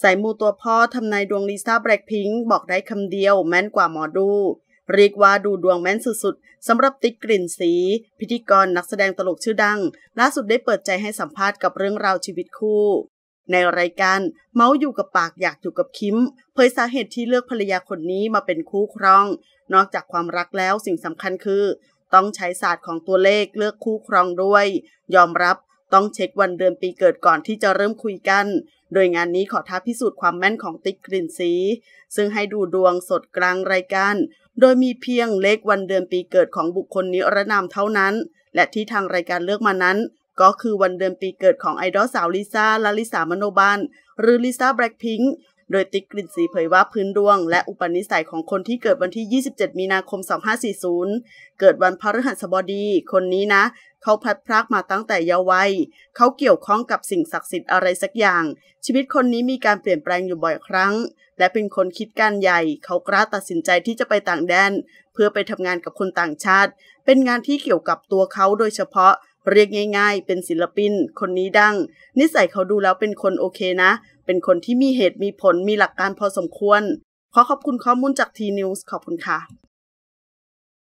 สายมูตัวพ่อทำนายดวงลิซ่าแบล็กพิงบอกได้คำเดียวแม่นกว่าหมอดู เรียกว่าดูดวงแม่นสุดๆสำหรับติ๊กกลิ่นสี พิธีกรนักแสดงตลกชื่อดัง ล่าสุดได้เปิดใจให้สัมภาษณ์กับเรื่องราวชีวิตคู่ ในรายการ เมาส์อยู่กับปากอยากอยู่กับคิมเผยสาเหตุที่เลือกภรรยาคนนี้มาเป็นคู่ครอง นอกจากความรักแล้วสิ่งสำคัญคือ ต้องใช้ศาสตร์ของตัวเลขเลือกคู่ครองด้วย ยอมรับต้องเช็ควันเดือนปีเกิดก่อนที่จะเริ่มคุยกันโดยงานนี้ขอท้าพิสูจน์ความแม่นของติ๊กกลิ่นซีซึ่งให้ดูดวงสดกลางรายการ โดยมีเพียงเลขวันเดือนปีเกิดของบุคคลนิรนามเท่านั้น และที่ทางรายการเลือกมานั้น ก็คือวันเดือนปีเกิดของไอดอลสาว ลิซ่าลาลิสามโนบานหรือลิซ่าแบล็คพิงค์โดยติ๊กกลิ่นสีเผยว่าพื้นดวงและอุปนิสัยของคนที่เกิดวันที่ 27 มีนาคม 2540 เกิดวันพฤหัสบดี คนนี้นะ เขาพัดพรากมาตั้งแต่เยาว์วัยเขาเกี่ยวข้องกับสิ่งศักดิ์สิทธิ์อะไรสักอย่าง ชีวิตคนนี้มีการเปลี่ยนแปลงอยู่บ่อยครั้ง และเป็นคนคิดการใหญ่ เขากล้าตัดสินใจที่จะไปต่างแดน เพื่อไปทำงานกับคนต่างชาติ เป็นงานที่เกี่ยวกับตัวเขาโดยเฉพาะเรียกง่ายๆ เป็นศิลปินคนนี้ดัง นิสัยเขาดูแล้วเป็นคนโอเคนะ เป็นคนที่มีเหตุมีผลมีหลักการพอสมควร ขอขอบคุณข้อมูลจากทีนิวส์ขอบคุณค่ะ